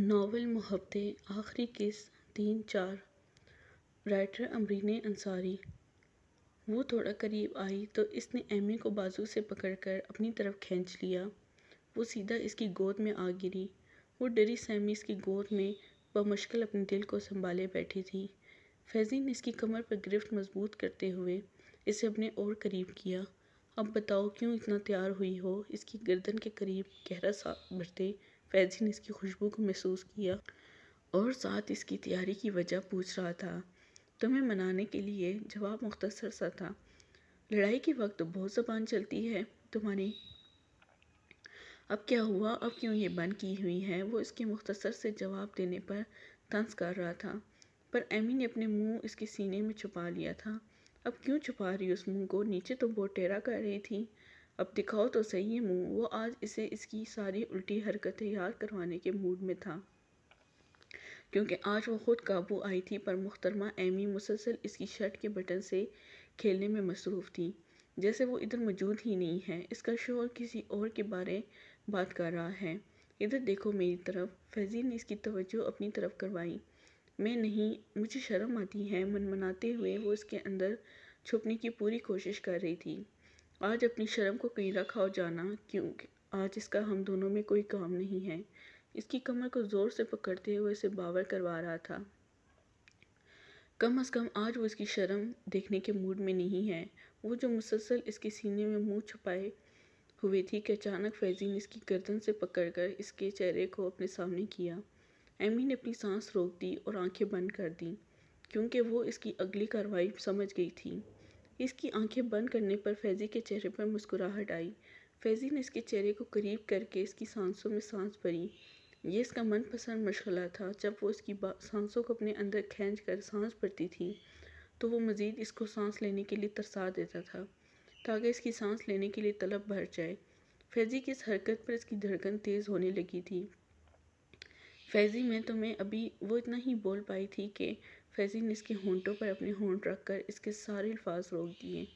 novel मुहब्बते आखिरी किस तीन चार राइटर अमरीन अंसारी वो थोड़ा करीब आई तो इसने एमी को बाजू से पकड़कर अपनी तरफ खींच लिया वो सीधा इसकी गोद में आ गिरी वो डरी सहमी इसकी गोद में बमुश्किल अपने दिल को संभाले बैठी थी फैजी ने इसकी कमर पर गिरफ्त मजबूत करते हुए इसे अपने और करीब किया अब बताओ क्यों इतना तैयार हुई हो इसकी गर्दन के करीब गहरा सा भरते पैजी ने इसकी खुशबू को महसूस किया और साथ इसकी तैयारी की वजह पूछ रहा था तुम्हें मनाने के लिए जवाब मुख्तसर सा था लड़ाई के वक्त बहुत जबान चलती है तुम्हारी अब क्या हुआ अब क्यों ये बंद की हुई है वो इसके मुख्तसर से जवाब देने पर तंस कर रहा था पर एमी ने अपने मुंह इसके सीने में छुपा लिया था अब क्यों छुपा रही उस मुंह को नीचे तो वो टेरा कर रही थी अब दिखाओ तो सही है मुंह वो आज इसे इसकी सारी उल्टी हरकतें याद करवाने के मूड में था क्योंकि आज वो खुद काबू आई थी पर मुख्तरमा एमी मुसलसल इसकी शर्ट के बटन से खेलने में मसरूफ़ थी जैसे वो इधर मौजूद ही नहीं है इसका शोर किसी और के बारे बात कर रहा है इधर देखो मेरी तरफ फैजी ने इसकी तवज्जो अपनी तरफ करवाई मैं नहीं मुझे शर्म आती है मनमनाते हुए वो इसके अंदर छुपने की पूरी कोशिश कर रही थी आज अपनी शर्म को कहीं रखा हो जाना क्योंकि आज इसका हम दोनों में कोई काम नहीं है इसकी कमर को ज़ोर से पकड़ते हुए इसे बावर करवा रहा था कम अज़ कम आज वो इसकी शर्म देखने के मूड में नहीं है वो जो मुसलसल इसके सीने में मुंह छुपाए हुए थी कि अचानक फैजीन इसकी गर्दन से पकड़कर इसके चेहरे को अपने सामने किया एमी ने अपनी सांस रोक दी और आंखें बंद कर दी क्योंकि वो इसकी अगली कार्रवाई समझ गई थी इसकी आंखें बंद करने पर फैज़ी के चेहरे पर मुस्कुराहट आई फैज़ी ने इसके चेहरे को करीब करके इसकी सांसों में सांस भरी ये इसका मनपसंद मशगला था जब वो इसकी सांसों को अपने अंदर खींच कर सांस भरती थी तो वो मज़ीद इसको सांस लेने के लिए तरसा देता था ताकि इसकी सांस लेने के लिए तलब भर जाए फैज़ी की इस हरकत पर इसकी धड़कन तेज़ होने लगी थी फैज़ी में तो मैं अभी वो इतना ही बोल पाई थी कि फैजी ने इसके होंठों पर अपने होंठ रख कर इसके सारे अल्फाज रोक दिए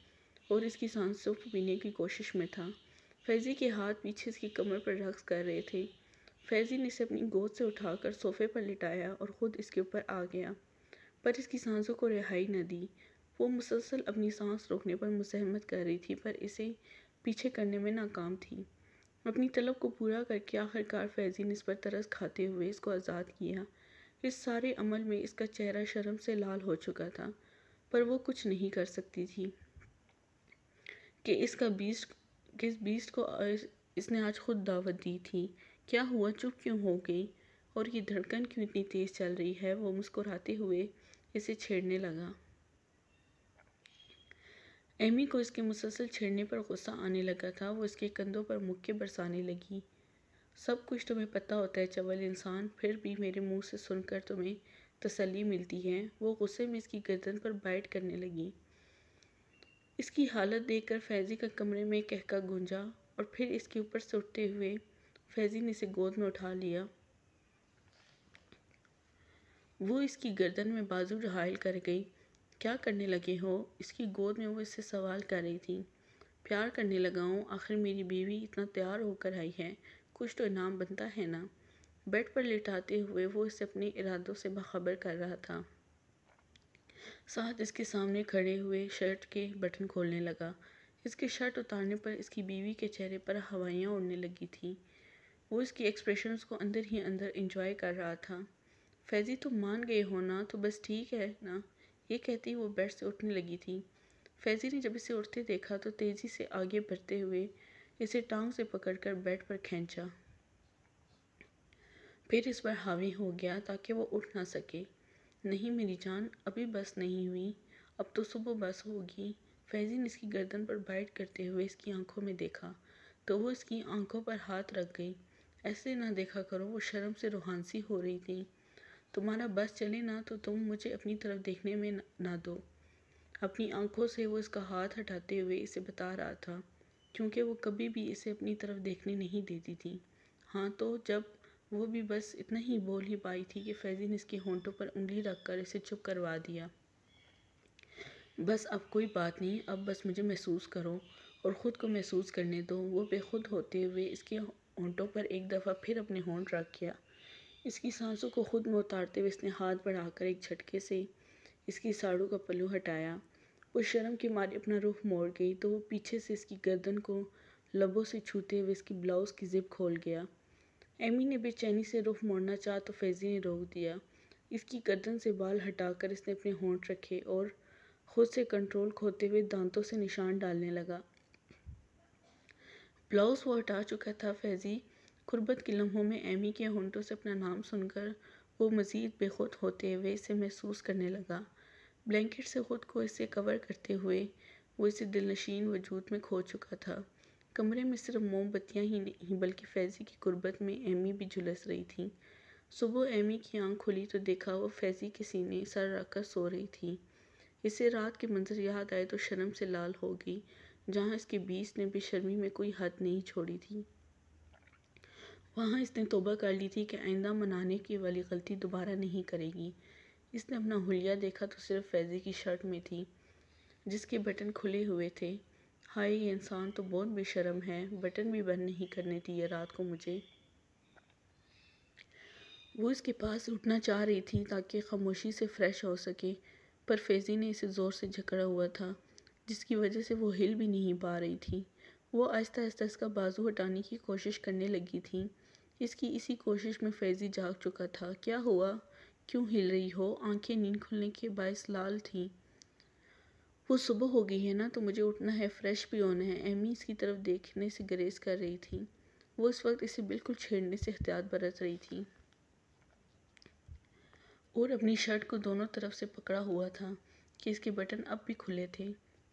और इसकी सांसों को पीने की कोशिश में था फैजी के हाथ पीछे इसकी कमर पर रक्स कर रहे थे फैजी ने इसे अपनी गोद से उठाकर सोफे पर लिटाया और ख़ुद इसके ऊपर आ गया पर इसकी सांसों को रिहाई न दी वो मुसलसल अपनी सांस रोकने पर मुसहमत कर रही थी पर इसे पीछे करने में नाकाम थी अपनी तलब को पूरा करके आखिरकार फैजी ने इस पर तरस खाते हुए इसको आज़ाद किया इस सारे अमल में इसका चेहरा शर्म से लाल हो चुका था पर वो कुछ नहीं कर सकती थी कि इसका बीस्ट किस बीस्ट को इसने आज खुद दावत दी थी क्या हुआ चुप क्यों हो गई और ये धड़कन क्यों इतनी तेज़ चल रही है वो मुस्कुराते हुए इसे छेड़ने लगा एमी को इसके मुसलसल छेड़ने पर गुस्सा आने लगा था वो इसके कंधों पर मुक्के बरसाने लगी सब कुछ तुम्हें पता होता है चवल इंसान फिर भी मेरे मुंह से सुनकर तुम्हें तसली मिलती है वो गुस्से में इसकी गर्दन पर बाइट करने लगी इसकी हालत देखकर फैज़ी का कमरे में कहका गूंजा और फिर इसके ऊपर सुटते हुए फैज़ी ने इसे गोद में उठा लिया वो इसकी गर्दन में बाजू रहायल कर गई क्या करने लगे हो इसकी गोद में वो इससे सवाल कर रही थी प्यार करने लगा हूँ आखिर मेरी बीवी इतना तैयार होकर आई है कुछ तो इनाम बनता है ना बेड पर लिटाते हुए वो इसे अपने इरादों से बखबर कर रहा था साथ इसके सामने खड़े हुए शर्ट के बटन खोलने लगा इसकी शर्ट उतारने पर इसकी बीवी के चेहरे पर हवाइयाँ उड़ने लगी थी वो इसकी एक्सप्रेशन को अंदर ही अंदर इंजॉय कर रहा था फैज़ी तुम मान गए हो ना तो बस ठीक है ना ये कहती वो बेड से उठने लगी थी फैज़ी ने जब इसे उठते देखा तो तेज़ी से आगे बढ़ते हुए इसे टांग से पकड़कर बेड पर खींचा फिर इस पर हावी हो गया ताकि वो उठ ना सके नहीं मेरी जान अभी बस नहीं हुई अब तो सुबह बस होगी फैजिन इसकी गर्दन पर बाइट करते हुए इसकी आंखों में देखा तो वो इसकी आंखों पर हाथ रख गई ऐसे ना देखा करो वो शर्म से रोहानसी हो रही थी तुम्हारा बस चले ना तो तुम मुझे अपनी तरफ देखने में ना दो अपनी आंखों से वो इसका हाथ हटाते हुए इसे बता रहा था क्योंकि वो कभी भी इसे अपनी तरफ देखने नहीं देती थी हाँ तो जब वो भी बस इतना ही बोल ही पाई थी कि फैज़िन इसके होंठों पर उंगली रखकर इसे चुप करवा दिया बस अब कोई बात नहीं अब बस मुझे महसूस करो और ख़ुद को महसूस करने दो वो बेखुद होते हुए इसके होंठों पर एक दफ़ा फिर अपने होंठ रख गया इसकी सांसों को खुद में उतारते हुए इसने हाथ बढ़ाकर एक झटके से इसकी साड़ू का पल्लू हटाया वो शर्म के मारे अपना रुख मोड़ गई तो वो पीछे से इसकी गर्दन को लबों से छूते हुए इसकी ब्लाउज़ की जिप खोल गया एमी ने बेचैनी से रुख मोड़ना चाहा तो फैज़ी ने रोक दिया इसकी गर्दन से बाल हटाकर इसने अपने होंठ रखे और खुद से कंट्रोल खोते हुए दांतों से निशान डालने लगा ब्लाउज़ वो हटा चुका था फैज़ी खुरबत के लम्हों में एमी के होंठों से अपना नाम सुनकर वो मज़ीद बेखुद होते हुए इसे महसूस करने लगा ब्लैंकेट से ख़ुद को इसे कवर करते हुए वो इसे दिलनशीन वजूद में खो चुका था कमरे में सिर्फ मोमबत्तियाँ ही नहीं बल्कि फैज़ी की गुर्बत में एमी भी झुलस रही थी सुबह एमी की आंख खुली तो देखा वो फैज़ी के सीने सर रखकर सो रही थी इसे रात के मंजर याद आए तो शर्म से लाल हो गई जहाँ इसके बीस ने भी शर्मी में कोई हद नहीं छोड़ी थी वहाँ इसने तोबा कर ली थी कि आइंदा मनाने की वाली गलती दोबारा नहीं करेगी इसने अपना हुलिया देखा तो सिर्फ फैज़ी की शर्ट में थी जिसके बटन खुले हुए थे हाय ये इंसान तो बहुत बेशरम है बटन भी बंद नहीं करने दिए रात को मुझे वो इसके पास उठना चाह रही थी ताकि खामोशी से फ्रेश हो सके पर फैज़ी ने इसे ज़ोर से झकड़ा हुआ था जिसकी वजह से वो हिल भी नहीं पा रही थी वो आहिस्ता आहिस्ता इसका बाजू हटाने की कोशिश करने लगी थी इसकी इसी कोशिश में फैज़ी जाग चुका था क्या हुआ क्यों हिल रही हो आंखें नींद खुलने के बायस लाल थीं वो सुबह हो गई है ना तो मुझे उठना है फ्रेश भी होना है एमी इसकी तरफ देखने से ग्रेज कर रही थी वो इस वक्त इसे बिल्कुल छेड़ने से एहतियात बरत रही थी और अपनी शर्ट को दोनों तरफ से पकड़ा हुआ था कि इसके बटन अब भी खुले थे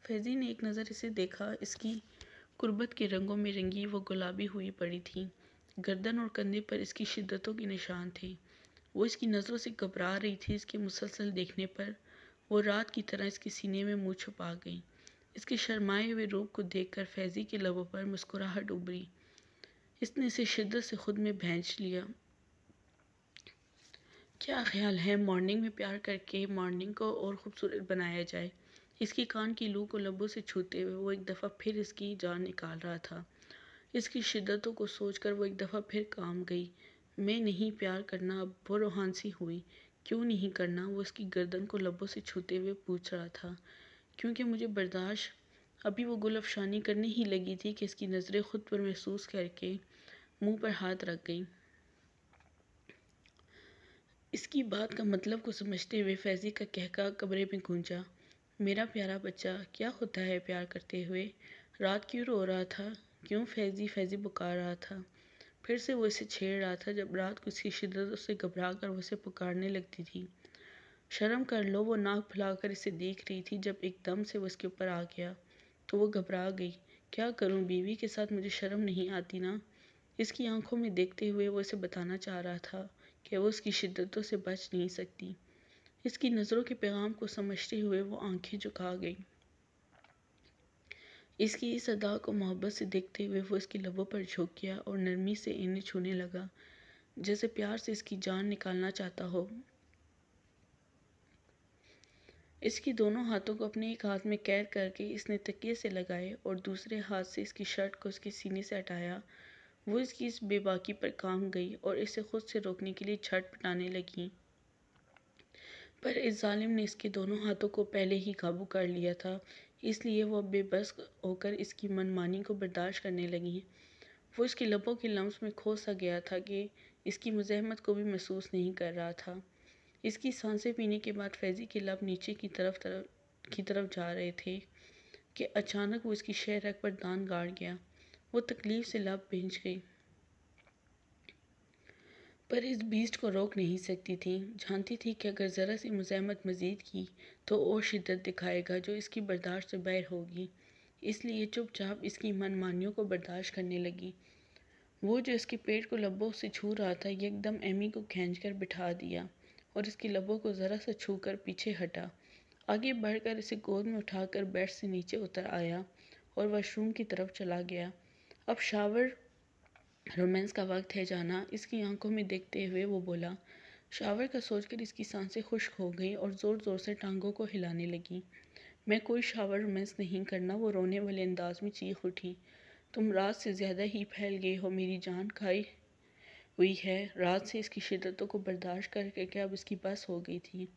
फैजी ने एक नज़र इसे देखा इसकी कुर्बत के रंगों में रंगी वो गुलाबी हुई पड़ी थी गर्दन और कंधे पर इसकी शिद्दतों के निशान थे वो इसकी नज़रों से घबरा रही थी इसके मुसलसल देखने पर वो रात की तरह इसके सीने में मुँह छुपा गई इसके शर्माए हुए रूप को देखकर फैज़ी के लबों पर मुस्कुराहट उभरी इसने इसे शिद्दत से खुद में भेंच लिया क्या ख्याल है मॉर्निंग में प्यार करके मॉर्निंग को और ख़ूबसूरत बनाया जाए इसकी कान की लू को लबों से छूते हुए वो एक दफ़ा फिर इसकी जान निकाल रहा था इसकी शिद्दतों को सोचकर वो एक दफ़ा फिर काम गई मैं नहीं प्यार करना अब वो रोहानसी हुई क्यों नहीं करना वो उसकी गर्दन को लबों से छूते हुए पूछ रहा था क्योंकि मुझे बर्दाश्त अभी वो गुल करने ही लगी थी कि इसकी नज़रें खुद पर महसूस करके मुंह पर हाथ रख गई इसकी बात का मतलब को समझते हुए फैजी का कहका कमरे में गूंजा मेरा प्यारा बच्चा क्या होता है प्यार करते हुए रात क्यों रो रहा था क्यों फैजी फैजी पुकार रहा था फिर से वो इसे छेड़ रहा था जब रात को इसकी शिद्दत उसे घबरा कर उसे पुकारने लगती थी शर्म कर लो वो नाक कर इसे देख रही थी जब एकदम से वो इसके ऊपर आ गया तो वो घबरा गई क्या करूं बीवी के साथ मुझे शर्म नहीं आती ना इसकी आंखों में देखते हुए वो इसे बताना चाह रहा था कि वो उसकी शिद्दतों से बच नहीं सकती इसकी नज़रों के पैगाम को समझते हुए वो आंखें झुका गई इसकी इस अदा को मोहब्बत से देखते हुए वो इसकी लबों पर झोंक गया और नरमी से इन्हें छूने लगा जैसे प्यार से इसकी जान निकालना चाहता हो इसकी दोनों हाथों को अपने एक हाथ में कैद करके इसने तकिए से लगाए और दूसरे हाथ से इसकी शर्ट को उसके सीने से हटाया वो इसकी इस बेबाकी पर काम गई और इसे खुद से रोकने के लिए झट पटाने लगी पर इस जालिम ने इसके दोनों हाथों को पहले ही काबू कर लिया था इसलिए वह बेबस होकर इसकी मनमानी को बर्दाश्त करने लगी वो इसके लबों के लम्स में खो सा गया था कि इसकी मुजहमत को भी महसूस नहीं कर रहा था इसकी सांसें पीने के बाद फैज़ी के लब नीचे की तरफ तरफ की तरफ जा रहे थे कि अचानक वो इसकी शहरक पर दान गाड़ गया वो तकलीफ़ से लब भेज गई पर इस बीस्ट को रोक नहीं सकती थी जानती थी कि अगर ज़रा सी मुजामत मज़ीद की तो और शिद्दत दिखाएगा जो इसकी बर्दाश्त से बैर होगी इसलिए चुपचाप इसकी मनमानियों को बर्दाश्त करने लगी वो जो इसके पेट को लबों से छू रहा था एकदम एमी को खींच कर बिठा दिया और इसकी लबों को ज़रा सा छू कर पीछे हटा आगे बढ़कर इसे गोद में उठाकर बेड से नीचे उतर आया और वॉशरूम की तरफ चला गया अब शावर रोमांस का वक्त है जाना इसकी आंखों में देखते हुए वो बोला शावर का सोचकर इसकी सांसें खुश्क हो गई और ज़ोर ज़ोर से टांगों को हिलाने लगी मैं कोई शावर रोमांस नहीं करना वो रोने वाले अंदाज में चीख उठी तुम रात से ज़्यादा ही फैल गए हो मेरी जान खाई हुई है रात से इसकी शिद्दतों को बर्दाश्त करके क्या अब इसकी बस हो गई थी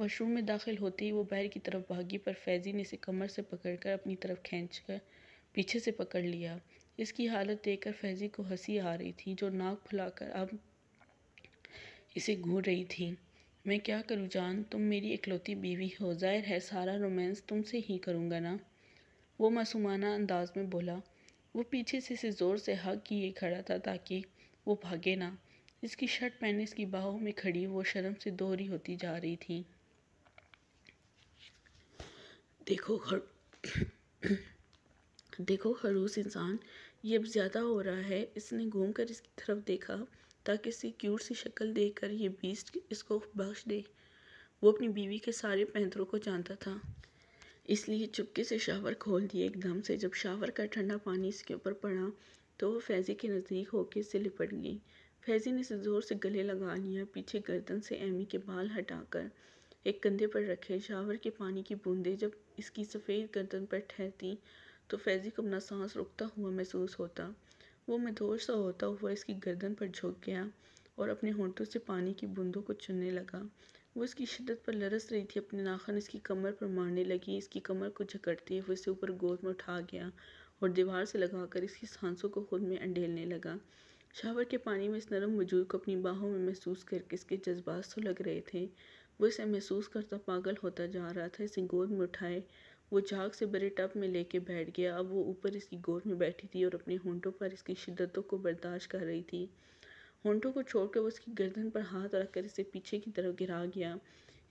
वॉशरूम में दाखिल होते ही वो बैर की तरफ भागी पर फैज़ी ने इसे कमर से पकड़कर अपनी तरफ खींच कर पीछे से पकड़ लिया इसकी हालत देखकर फैज़ी को हंसी आ रही थी जो नाक फुलाकर अब इसे घूर रही थी मैं क्या करूं जान तुम मेरी इकलौती बीवी हो जाहिर है सारा रोमांस तुमसे ही करूंगा ना वो मासूमाना अंदाज में बोला वो पीछे से इसे ज़ोर से हक किए खड़ा था ताकि वो भागे ना इसकी शर्ट पहने इसकी बाहों में खड़ी वो शर्म से दोहरी होती जा रही थी देखो खर देखो खरूस इंसान ये ज़्यादा हो रहा है इसने घूम कर इसकी तरफ देखा ताकि इसकी क्यूट सी शक्ल देख कर ये बीस्ट इसको बख्श दे वो अपनी बीवी के सारे पैंतरों को जानता था इसलिए चुपके से शावर खोल दिए एकदम से जब शावर का ठंडा पानी इसके ऊपर पड़ा तो वो फैज़ी के नज़दीक होके इससे लिपट गई फैज़ी ने इसे ज़ोर से गले लगा लिया पीछे गर्दन से एमी के बाल हटाकर एक कंधे पर रखे शावर के पानी की बूंदें जब इसकी सफ़ेद गर्दन पर ठहरती तो फैज़ी को अपना सांस रुकता हुआ महसूस होता वो मदहोश सा होता हुआ इसकी गर्दन पर झुक गया और अपने होंठों से पानी की बूंदों को चुनने लगा वो इसकी शिद्दत पर लरस रही थी अपने नाखन इसकी कमर पर मारने लगी इसकी कमर को झकड़ते हुए इसे ऊपर गोद में उठा गया और दीवार से लगाकर इसकी सांसों को खुद में अंडेलने लगा शावर के पानी में इस नरम वजूद को अपनी बाहों में महसूस करके इसके जज्बात तो लग रहे थे वो इसे महसूस करता पागल होता जा रहा था इसे गोद में उठाए वो झाग से भरे टब में लेके बैठ गया अब वो ऊपर इसकी गोद में बैठी थी और अपने होंठों पर इसकी शिद्दतों को बर्दाश्त कर रही थी होंठों को छोड़कर वो इसकी गर्दन पर हाथ रखकर इसे पीछे की तरफ गिरा गया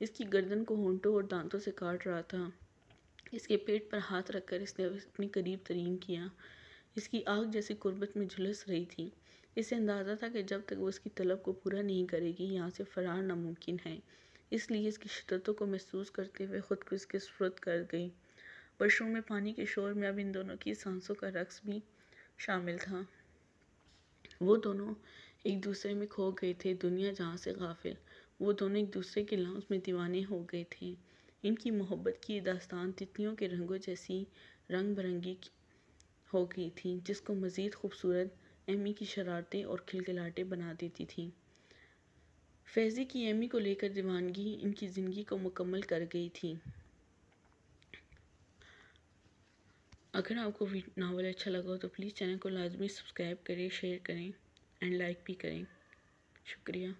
इसकी गर्दन को होंठों और दांतों से काट रहा था इसके पेट पर हाथ रखकर इसने अपने करीब तरीन किया इसकी आग जैसी कुर्बत में झुलस रही थी इसे अंदाज़ा था कि जब तक वो इसकी तलब को पूरा नहीं करेगी यहाँ से फरार नामुमकिन है इसलिए इसकी शिद्दतों को महसूस करते हुए ख़ुद को इसके सुरत कर गई वर्षों में पानी के शोर में अब इन दोनों की सांसों का रक्स भी शामिल था वो दोनों एक दूसरे में खो गए थे दुनिया जहाँ से गाफिल वो दोनों एक दूसरे के लाउस में दीवाने हो गए थे इनकी मोहब्बत की दास्तान तितलियों के रंगों जैसी रंग बिरंगी हो गई थी जिसको मज़ीद खूबसूरत एमी की शरारतें और खिलखिलाटें बना देती थी फैज़ी की एमी को लेकर दीवानगी इनकी ज़िंदगी को मुकम्मल कर गई थी अगर आपको नावल अच्छा लगा हो तो प्लीज़ चैनल को लाजमी सब्सक्राइब करें शेयर करें एंड लाइक भी करें शुक्रिया